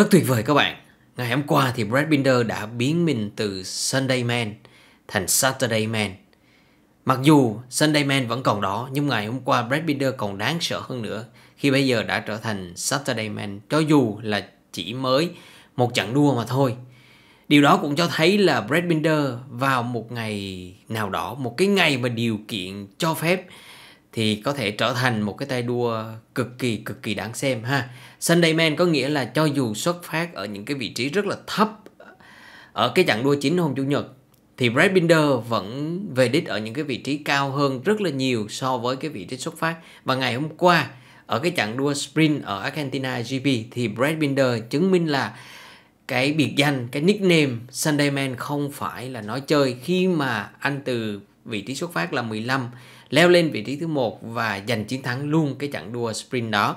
Rất tuyệt vời các bạn. Ngày hôm qua thì Brad Binder đã biến mình từ Sunday Man thành Saturday Man. Mặc dù Sunday Man vẫn còn đó nhưng ngày hôm qua Brad Binder còn đáng sợ hơn nữa khi bây giờ đã trở thành Saturday Man cho dù là chỉ mới một trận đua mà thôi. Điều đó cũng cho thấy là Brad Binder vào một ngày nào đó, một cái ngày mà điều kiện cho phép thì có thể trở thành một cái tay đua cực kỳ cực kỳ đáng xem ha. Sunday Man có nghĩa là cho dù xuất phát ở những cái vị trí rất là thấp ở cái chặng đua chính hôm chủ nhật thì Brad Binder vẫn về đích ở những cái vị trí cao hơn rất là nhiều so với cái vị trí xuất phát. Và ngày hôm qua ở cái chặng đua sprint ở Argentina GP thì Brad Binder chứng minh là cái biệt danh, cái nickname Sunday Man không phải là nói chơi khi mà anh từ vị trí xuất phát là 15, leo lên vị trí thứ một và giành chiến thắng luôn cái chặng đua sprint đó.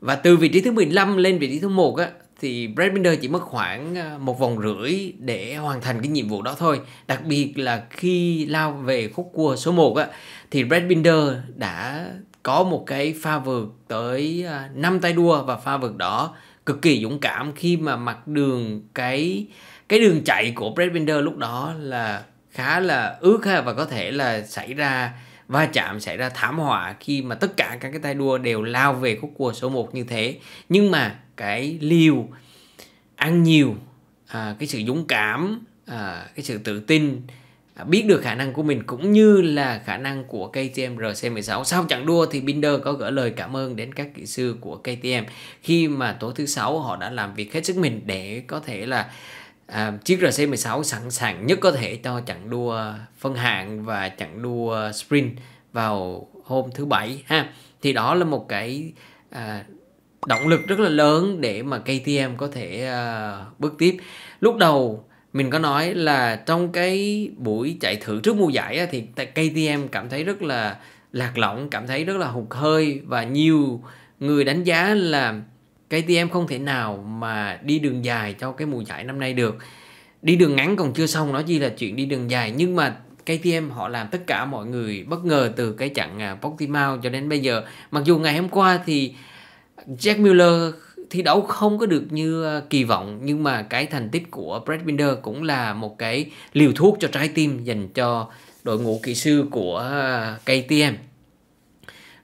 Và từ vị trí thứ 15 lên vị trí thứ một á, thì Brad Binder chỉ mất khoảng ờ, một vòng rưỡi để hoàn thành cái nhiệm vụ đó thôi. Đặc biệt là khi lao về khúc cua số 1 á, thì Brad Binder đã có một cái pha vượt tới 5 ờ, tay đua và pha vượt đó cực kỳ dũng cảm khi mà mặt đường cái cái đường chạy của Brad Binder lúc đó là khá là ước ha và có thể là xảy ra va chạm xảy ra thảm họa khi mà tất cả các cái tay đua đều lao về khúc cua số 1 như thế nhưng mà cái liều ăn nhiều à, cái sự dũng cảm à, cái sự tự tin à, biết được khả năng của mình cũng như là khả năng của KTM RC16 sau chặng đua thì Binder có gửi lời cảm ơn đến các kỹ sư của KTM khi mà tối thứ sáu họ đã làm việc hết sức mình để có thể là à, chiếc RC16 sẵn sàng nhất có thể cho chặng đua phân hạng và chặng đua sprint vào hôm thứ bảy ha thì đó là một cái à, động lực rất là lớn để mà KTM có thể à, bước tiếp lúc đầu mình có nói là trong cái buổi chạy thử trước mùa giải á, thì KTM cảm thấy rất là lạc lõng cảm thấy rất là hụt hơi và nhiều người đánh giá là KTM không thể nào mà đi đường dài cho cái mùa giải năm nay được đi đường ngắn còn chưa xong nói chi là chuyện đi đường dài nhưng mà KTM họ làm tất cả mọi người bất ngờ từ cái chặng à, Portimao cho đến bây giờ mặc dù ngày hôm qua thì Jack Miller thi đấu không có được như à, kỳ vọng nhưng mà cái thành tích của Brad Binder cũng là một cái liều thuốc cho trái tim dành cho đội ngũ kỹ sư của à, KTM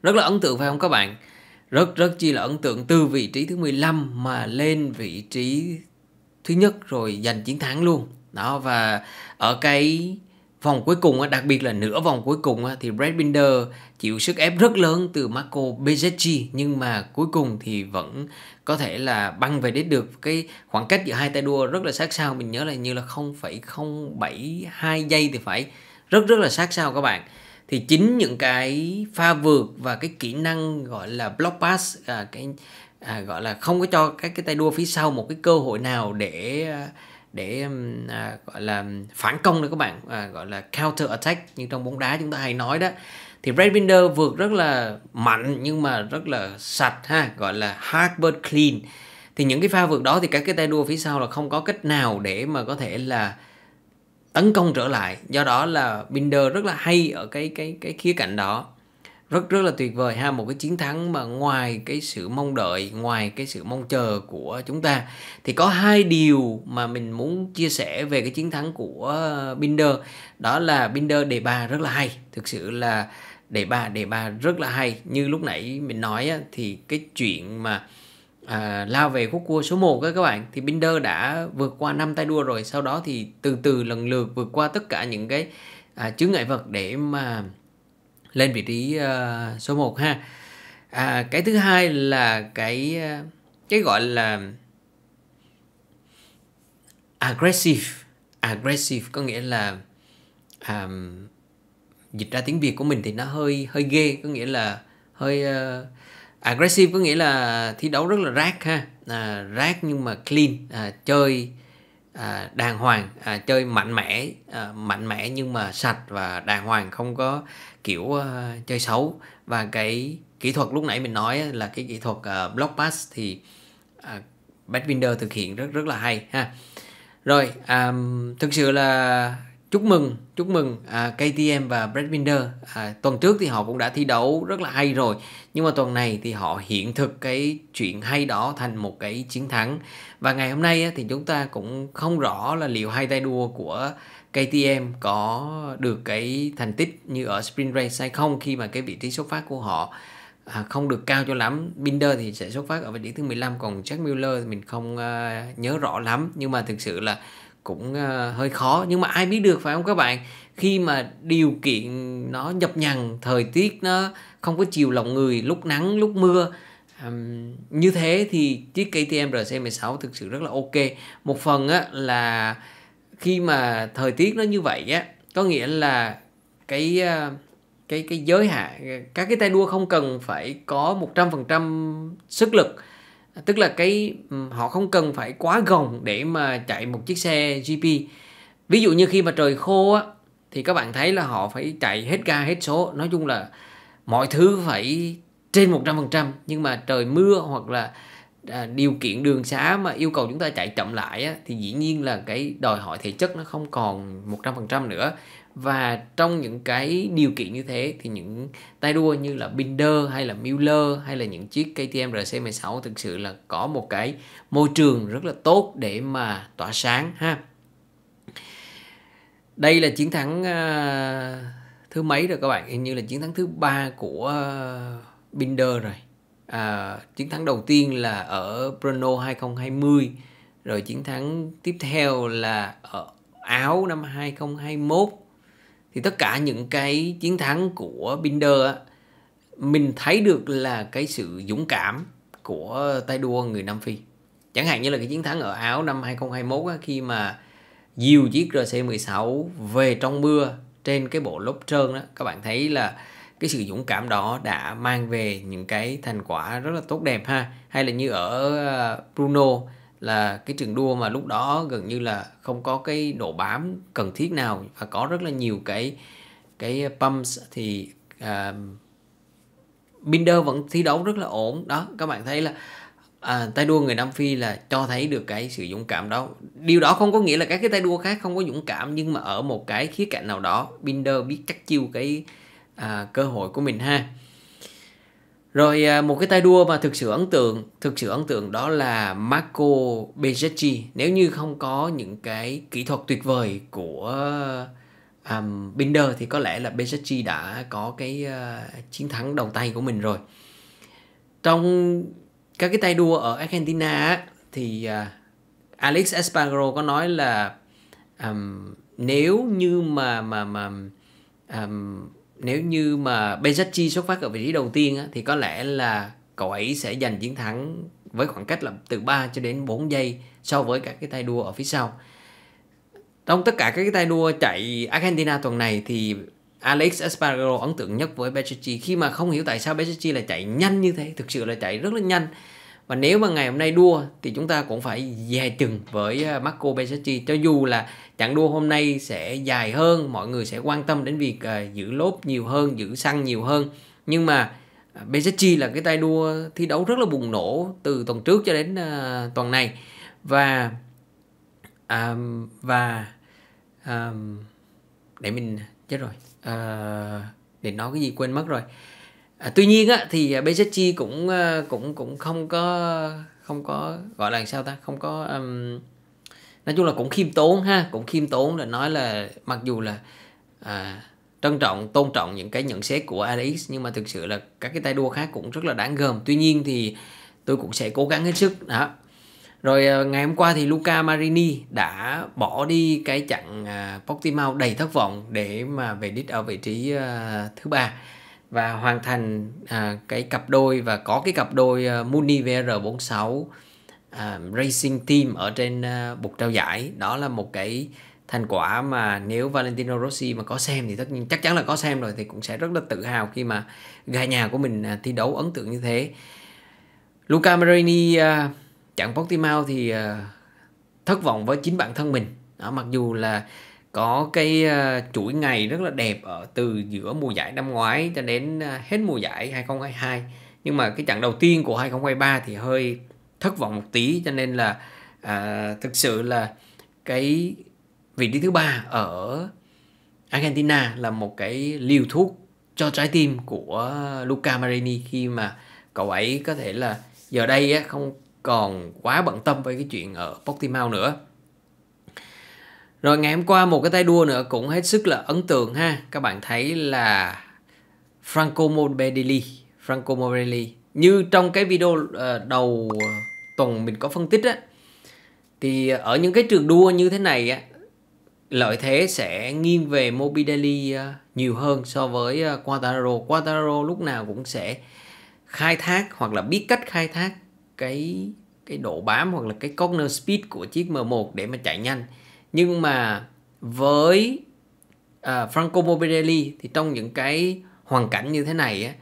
rất là ấn tượng phải không các bạn rất rất chi là ấn tượng từ vị trí thứ 15 mà lên vị trí thứ nhất rồi giành chiến thắng luôn đó và ở cái vòng cuối cùng đặc biệt là nửa vòng cuối cùng thì Brad Binder chịu sức ép rất lớn từ Marco Bezzecchi nhưng mà cuối cùng thì vẫn có thể là băng về đến được cái khoảng cách giữa hai tay đua rất là sát sao mình nhớ là như là 0,072 giây thì phải rất rất là sát sao các bạn thì chính những cái pha vượt và cái kỹ năng gọi là block pass à, cái à, gọi là không có cho các cái tay đua phía sau một cái cơ hội nào để à, để à, gọi là phản công nữa các bạn à, gọi là counter attack như trong bóng đá chúng ta hay nói đó thì Redwinder vượt rất là mạnh nhưng mà rất là sạch ha gọi là hard but clean thì những cái pha vượt đó thì các cái tay đua phía sau là không có cách nào để mà có thể là tấn công trở lại do đó là Binder rất là hay ở cái cái cái khía cạnh đó rất rất là tuyệt vời ha một cái chiến thắng mà ngoài cái sự mong đợi ngoài cái sự mong chờ của chúng ta thì có hai điều mà mình muốn chia sẻ về cái chiến thắng của Binder đó là Binder đề bà rất là hay thực sự là đề bà đề bà rất là hay như lúc nãy mình nói á, thì cái chuyện mà à, lao về khúc cua số 1 các bạn thì Binder đã vượt qua năm tay đua rồi sau đó thì từ từ lần lượt vượt qua tất cả những cái à, chướng ngại vật để mà lên vị trí à, số 1 ha à, cái thứ hai là cái ờ, cái gọi là aggressive aggressive có nghĩa là à, dịch ra tiếng Việt của mình thì nó hơi hơi ghê có nghĩa là hơi uh, aggressive có nghĩa là thi đấu rất là rác ha à, rác nhưng mà clean à, chơi à, đàng hoàng à, chơi mạnh mẽ à, mạnh mẽ nhưng mà sạch và đàng hoàng không có kiểu à, chơi xấu và cái kỹ thuật lúc nãy mình nói là cái kỹ thuật à, block pass thì à, Badwinder thực hiện rất rất là hay ha rồi à, thực sự là chúc mừng chúc mừng à, KTM và Breadwinner à, tuần trước thì họ cũng đã thi đấu rất là hay rồi nhưng mà tuần này thì họ hiện thực cái chuyện hay đó thành một cái chiến thắng và ngày hôm nay á, thì chúng ta cũng không rõ là liệu hai tay đua của KTM có được cái thành tích như ở sprint race hay không khi mà cái vị trí xuất phát của họ à, không được cao cho lắm. Binder thì sẽ xuất phát ở vị trí thứ 15 còn Jack Miller thì mình không à, nhớ rõ lắm nhưng mà thực sự là cũng uh, hơi khó nhưng mà ai biết được phải không các bạn khi mà điều kiện nó nhập nhằng thời tiết nó không có chiều lòng người lúc nắng lúc mưa um, như thế thì chiếc KTM RC16 thực sự rất là ok một phần á, là khi mà thời tiết nó như vậy á có nghĩa là cái ờ, cái cái giới hạn các cái tay đua không cần phải có 100% sức lực tức là cái ừ, họ không cần phải quá gồng để mà chạy một chiếc xe GP ví dụ như khi mà trời khô á thì các bạn thấy là họ phải chạy hết ga hết số nói chung là mọi thứ phải trên 100% nhưng mà trời mưa hoặc là à, điều kiện đường xá mà yêu cầu chúng ta chạy chậm lại á, thì dĩ nhiên là cái đòi hỏi thể chất nó không còn 100% nữa và trong những cái điều kiện như thế thì những tay đua như là Binder hay là Miller hay là những chiếc KTM RC16 thực sự là có một cái môi trường rất là tốt để mà tỏa sáng ha. Đây là chiến thắng uh, thứ mấy rồi các bạn? Hình như là chiến thắng thứ ba của uh, Binder rồi. À, chiến thắng đầu tiên là ở Brno 2020 rồi chiến thắng tiếp theo là ở Áo năm 2021 thì tất cả những cái chiến thắng của Binder á, mình thấy được là cái sự dũng cảm của tay đua người Nam Phi. Chẳng hạn như là cái chiến thắng ở Áo năm 2021 á, khi mà dìu chiếc RC16 về trong mưa trên cái bộ lốp trơn đó các bạn thấy là cái sự dũng cảm đó đã mang về những cái thành quả rất là tốt đẹp ha hay là như ở à, Bruno là cái trường đua mà lúc đó gần như là không có cái độ bám cần thiết nào và có rất là nhiều cái cái pumps thì uh, Binder vẫn thi đấu rất là ổn đó các bạn thấy là à, tay đua người Nam Phi là cho thấy được cái sự dũng cảm đó điều đó không có nghĩa là các cái tay đua khác không có dũng cảm nhưng mà ở một cái khía cạnh nào đó Binder biết chắc chiêu cái à, cơ hội của mình ha rồi à, một cái tay đua mà thực sự ấn tượng, thực sự ấn tượng đó là Marco Bezzecchi. Nếu như không có những cái kỹ thuật tuyệt vời của um, Binder thì có lẽ là Bezzecchi đã có cái uh, chiến thắng đầu tay của mình rồi. Trong các cái tay đua ở Argentina thì uh, Alex Espargaro có nói là um, nếu như mà mà mà um, nếu như mà Bezzecchi xuất phát ở vị trí đầu tiên á, thì có lẽ là cậu ấy sẽ giành chiến thắng với khoảng cách là từ 3 cho đến 4 giây so với các cái tay đua ở phía sau. Trong tất cả các cái tay đua chạy Argentina tuần này thì Alex Espargaro ấn tượng nhất với Bezzecchi khi mà không hiểu tại sao Bezzecchi lại chạy nhanh như thế, thực sự là chạy rất là nhanh và nếu mà ngày hôm nay đua thì chúng ta cũng phải dè chừng với à, Marco Besacchi cho dù là chặng đua hôm nay sẽ dài hơn mọi người sẽ quan tâm đến việc à, giữ lốp nhiều hơn giữ xăng nhiều hơn nhưng mà Besacchi à, là cái tay đua thi đấu rất là bùng nổ từ tuần trước cho đến tuần này và um, và um, để mình chết rồi uh, để nói cái gì quên mất rồi à, tuy nhiên á, thì à, BZG cũng à, cũng cũng không có không có gọi là sao ta không có um, nói chung là cũng khiêm tốn ha cũng khiêm tốn là nói là mặc dù là à, trân trọng tôn trọng những cái nhận xét của Alex nhưng mà thực sự là các cái tay đua khác cũng rất là đáng gờm tuy nhiên thì tôi cũng sẽ cố gắng hết sức đó rồi à, ngày hôm qua thì Luca Marini đã bỏ đi cái chặng uh, Portimao đầy thất vọng để mà về đích ở vị trí uh, thứ ba và hoàn thành à, cái cặp đôi và có cái cặp đôi uh, Muni VR46 à, Racing Team ở trên uh, bục trao giải đó là một cái thành quả mà nếu Valentino Rossi mà có xem thì tất nhiên chắc chắn là có xem rồi thì cũng sẽ rất là tự hào khi mà gà nhà của mình uh, thi đấu ấn tượng như thế Luca Marini uh, à, chặn Portimao thì uh, thất vọng với chính bản thân mình đó, mặc dù là có cái ờ, chuỗi ngày rất là đẹp ở từ giữa mùa giải năm ngoái cho đến ờ, hết mùa giải 2022 nhưng mà cái trận đầu tiên của 2023 thì hơi thất vọng một tí cho nên là à, thực sự là cái vị trí thứ ba ở Argentina là một cái liều thuốc cho trái tim của Luca Marini khi mà cậu ấy có thể là giờ đây không còn quá bận tâm với cái chuyện ở Portimao nữa rồi ngày hôm qua một cái tay đua nữa cũng hết sức là ấn tượng ha. Các bạn thấy là Franco Morbidelli, Franco Morbidelli như trong cái video ờ, đầu tuần mình có phân tích á thì ở những cái trường đua như thế này á lợi thế sẽ nghiêng về Morbidelli ờ, nhiều hơn so với ờ, Quattaro. Quattaro lúc nào cũng sẽ khai thác hoặc là biết cách khai thác cái cái độ bám hoặc là cái corner speed của chiếc M1 để mà chạy nhanh nhưng mà với uh, Franco Morbidelli thì trong những cái hoàn cảnh như thế này á,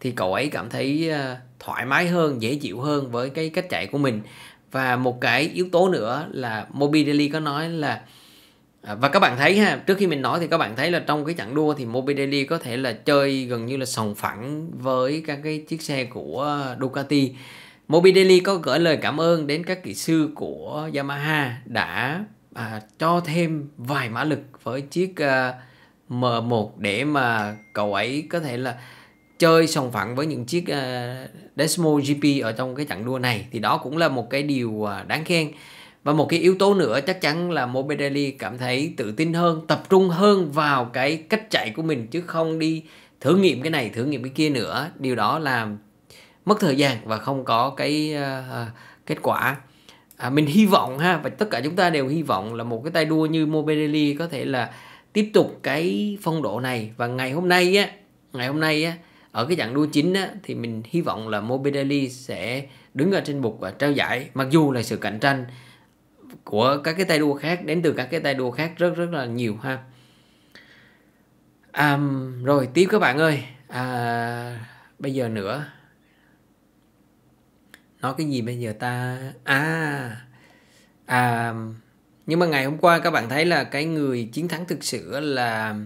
thì cậu ấy cảm thấy uh, thoải mái hơn dễ chịu hơn với cái cách chạy của mình và một cái yếu tố nữa là Morbidelli có nói là à, và các bạn thấy ha trước khi mình nói thì các bạn thấy là trong cái chặng đua thì Morbidelli có thể là chơi gần như là sòng phẳng với các cái chiếc xe của Ducati Morbidelli có gửi lời cảm ơn đến các kỹ sư của Yamaha đã à, cho thêm vài mã lực với chiếc uh, à, M1 để mà cậu ấy có thể là chơi sòng phẳng với những chiếc uh, Desmo GP ở trong cái trận đua này thì đó cũng là một cái điều uh, đáng khen và một cái yếu tố nữa chắc chắn là Morbidelli cảm thấy tự tin hơn tập trung hơn vào cái cách chạy của mình chứ không đi thử nghiệm cái này thử nghiệm cái kia nữa điều đó làm mất thời gian và không có cái uh, kết quả à, mình hy vọng ha và tất cả chúng ta đều hy vọng là một cái tay đua như Mobelli có thể là tiếp tục cái phong độ này và ngày hôm nay á ngày hôm nay á ở cái chặng đua chính á thì mình hy vọng là Mobelli sẽ đứng ở trên bục và trao giải mặc dù là sự cạnh tranh của các cái tay đua khác đến từ các cái tay đua khác rất rất là nhiều ha à, rồi tiếp các bạn ơi à, bây giờ nữa nói cái gì bây giờ ta à à nhưng mà ngày hôm qua các bạn thấy là cái người chiến thắng thực sự là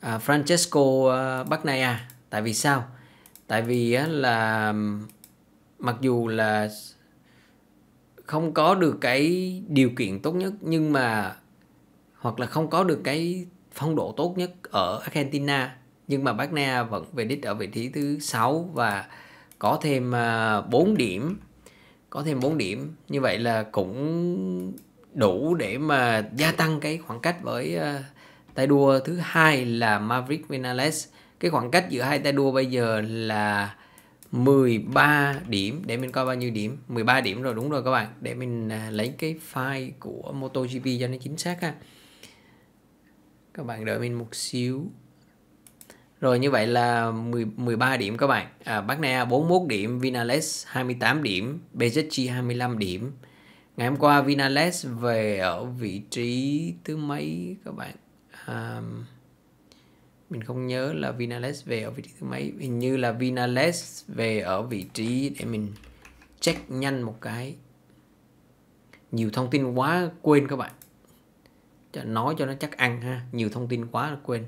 à, Francesco à, Bagnaia tại vì sao tại vì là mặc dù là không có được cái điều kiện tốt nhất nhưng mà hoặc là không có được cái phong độ tốt nhất ở Argentina nhưng mà Bagnaia vẫn về đích ở vị trí thứ sáu và có thêm uh, à, 4 điểm có thêm 4 điểm như vậy là cũng đủ để mà gia tăng cái khoảng cách với à, tay đua thứ hai là Maverick Vinales cái khoảng cách giữa hai tay đua bây giờ là 13 điểm để mình coi bao nhiêu điểm 13 điểm rồi đúng rồi các bạn để mình à, lấy cái file của MotoGP cho nó chính xác ha các bạn đợi mình một xíu rồi như vậy là 10, 13 điểm các bạn. À, Barcna 41 điểm, Vinales 28 điểm, BZG 25 điểm. Ngày hôm qua Vinales về ở vị trí thứ mấy các bạn? À, mình không nhớ là Vinales về ở vị trí thứ mấy. Hình như là Vinales về ở vị trí để mình check nhanh một cái. Nhiều thông tin quá quên các bạn. Nói cho nó chắc ăn ha. Nhiều thông tin quá quên.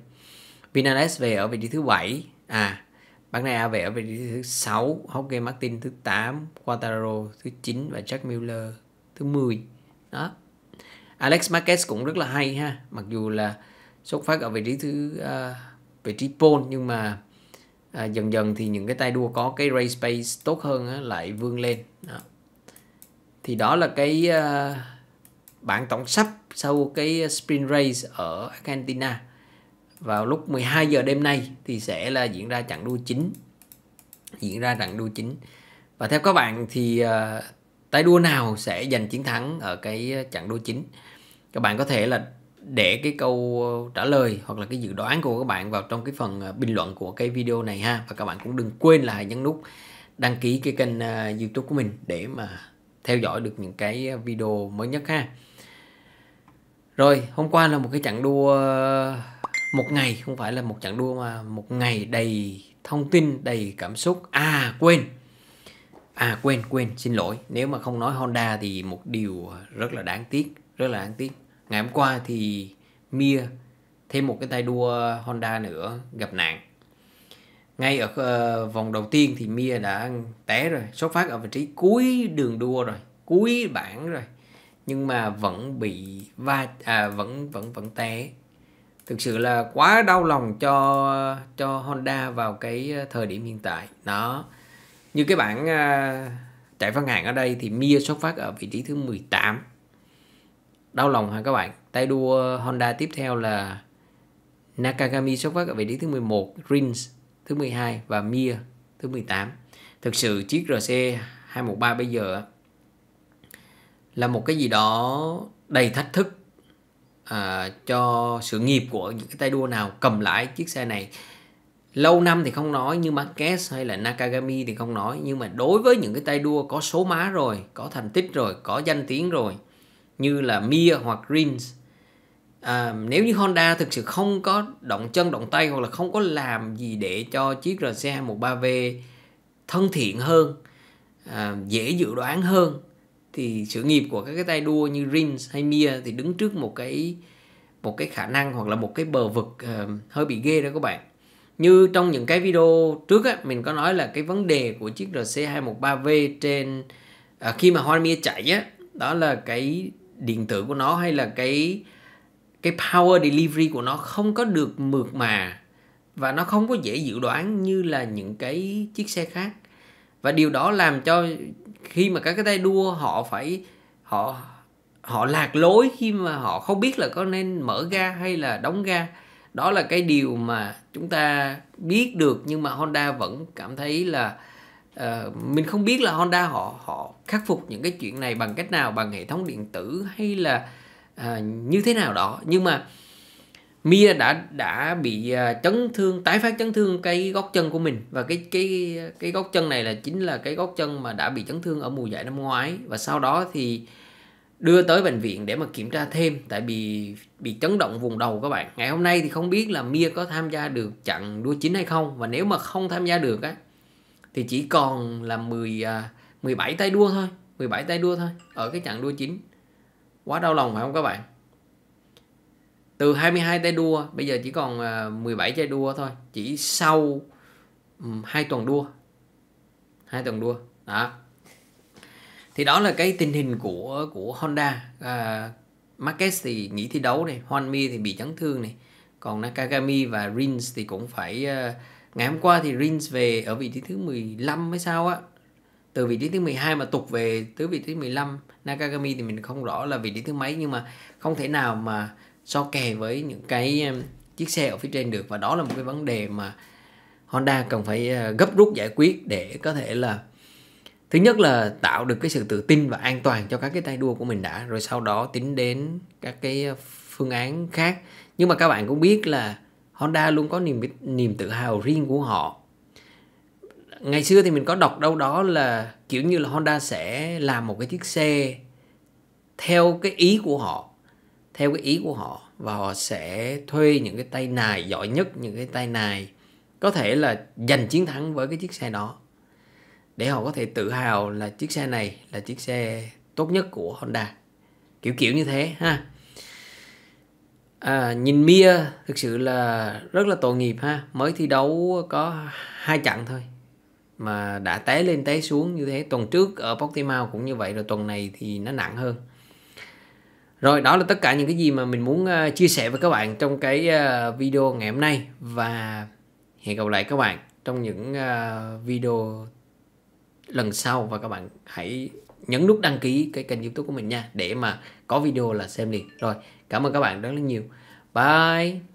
Vinales về ở vị trí thứ 7 à Bagnaia về ở vị trí thứ 6 Jorge Martin thứ 8 Quattaro thứ 9 và Jack Miller thứ 10 đó Alex Marquez cũng rất là hay ha mặc dù là xuất phát ở vị trí thứ uh, vị trí pole nhưng mà à, dần dần thì những cái tay đua có cái race pace tốt hơn á, lại vươn lên đó. thì đó là cái uh, bảng tổng sắp sau cái sprint race ở Argentina vào lúc 12 giờ đêm nay thì sẽ là diễn ra trận đua chính diễn ra trận đua chính và theo các bạn thì uh, tay đua nào sẽ giành chiến thắng ở cái trận đua chính các bạn có thể là để cái câu trả lời hoặc là cái dự đoán của các bạn vào trong cái phần ờ, bình luận của cái video này ha và các bạn cũng đừng quên là hãy nhấn nút đăng ký cái kênh ờ, youtube của mình để mà theo dõi được những cái video mới nhất ha rồi hôm qua là một cái trận đua một ngày không phải là một trận đua mà một ngày đầy thông tin đầy cảm xúc à quên à quên quên xin lỗi nếu mà không nói Honda thì một điều rất là đáng tiếc rất là đáng tiếc ngày hôm qua thì Mia thêm một cái tay đua Honda nữa gặp nạn ngay ở uh, vòng đầu tiên thì Mia đã té rồi xuất phát ở vị trí cuối đường đua rồi cuối bảng rồi nhưng mà vẫn bị va à, vẫn vẫn vẫn té thực sự là quá đau lòng cho cho Honda vào cái ờ, thời điểm hiện tại đó như cái bảng uh, chạy văn hạng ở đây thì Mia xuất phát ở vị trí thứ 18 đau lòng hả các bạn tay đua Honda tiếp theo là Nakagami xuất phát ở vị trí thứ 11 Rins thứ 12 và Mia thứ 18 thực sự chiếc RC 213 bây giờ là một cái gì đó đầy thách thức à, cho sự nghiệp của những cái tay đua nào cầm lại chiếc xe này lâu năm thì không nói như Marquez hay là Nakagami thì không nói nhưng mà đối với những cái tay đua có số má rồi có thành tích rồi có danh tiếng rồi như là Mir hoặc Rins à, nếu như Honda thực sự không có động chân động tay hoặc là không có làm gì để cho chiếc RC 23V thân thiện hơn à, dễ dự đoán hơn thì sự nghiệp của các cái tay đua như Rins hay Mia thì đứng trước một cái một cái khả năng hoặc là một cái bờ vực uh, hơi bị ghê đó các bạn như trong những cái video trước á, mình có nói là cái vấn đề của chiếc RC213V trên à, khi mà Hoa Mia chạy á, đó là cái điện tử của nó hay là cái cái power delivery của nó không có được mượt mà và nó không có dễ dự đoán như là những cái chiếc xe khác và điều đó làm cho khi mà các cái tay đua họ phải họ họ lạc lối khi mà họ không biết là có nên mở ga hay là đóng ga đó là cái điều mà chúng ta biết được nhưng mà Honda vẫn cảm thấy là uh, mình không biết là Honda họ họ khắc phục những cái chuyện này bằng cách nào bằng hệ thống điện tử hay là uh, như thế nào đó nhưng mà Mia đã đã bị à, chấn thương tái phát chấn thương cái gót chân của mình và cái cái cái gót chân này là chính là cái gót chân mà đã bị chấn thương ở mùa giải năm ngoái và sau đó thì đưa tới bệnh viện để mà kiểm tra thêm tại vì bị chấn động vùng đầu các bạn ngày hôm nay thì không biết là Mia có tham gia được chặng đua chính hay không và nếu mà không tham gia được á thì chỉ còn là 10 17 à, tay đua thôi 17 tay đua thôi ở cái chặng đua chính quá đau lòng phải không các bạn từ 22 tay đua bây giờ chỉ còn 17 à, chai đua thôi chỉ sau hai tuần đua hai tuần đua đó thì đó là cái tình hình của của Honda à, Marquez thì nghỉ thi đấu này mi thì bị chấn thương này còn Nakagami và Rins thì cũng phải uh, ngày hôm qua thì Rins về ở vị trí thứ 15 mới sao á từ vị trí thứ 12 mà tục về tới vị trí 15 Nakagami thì mình không rõ là vị trí thứ mấy nhưng mà không thể nào mà so kè với những cái chiếc xe ở phía trên được và đó là một cái vấn đề mà Honda cần phải ờ, gấp rút giải quyết để có thể là thứ nhất là tạo được cái sự tự tin và an toàn cho các cái tay đua của mình đã rồi sau đó tính đến các cái ờ, phương án khác nhưng mà các bạn cũng biết là Honda luôn có niềm niềm tự hào riêng của họ ngày xưa thì mình có đọc đâu đó là kiểu như là Honda sẽ làm một cái chiếc xe theo cái ý của họ theo cái ý của họ và họ sẽ thuê những cái tay nài giỏi nhất những cái tay nài có thể là giành chiến thắng với cái chiếc xe đó để họ có thể tự hào là chiếc xe này là chiếc xe tốt nhất của Honda kiểu kiểu như thế ha à, nhìn Mia thực sự là rất là tội nghiệp ha mới thi đấu có hai trận thôi mà đã té lên té xuống như thế tuần trước ở Portimao cũng như vậy rồi tuần này thì nó nặng hơn rồi đó là tất cả những cái gì mà mình muốn ờ, chia sẻ với các bạn trong cái ờ, video ngày hôm nay và hẹn gặp lại các bạn trong những ờ, video lần sau và các bạn hãy nhấn nút đăng ký cái kênh youtube của mình nha để mà có video là xem liền rồi cảm ơn các bạn rất là nhiều bye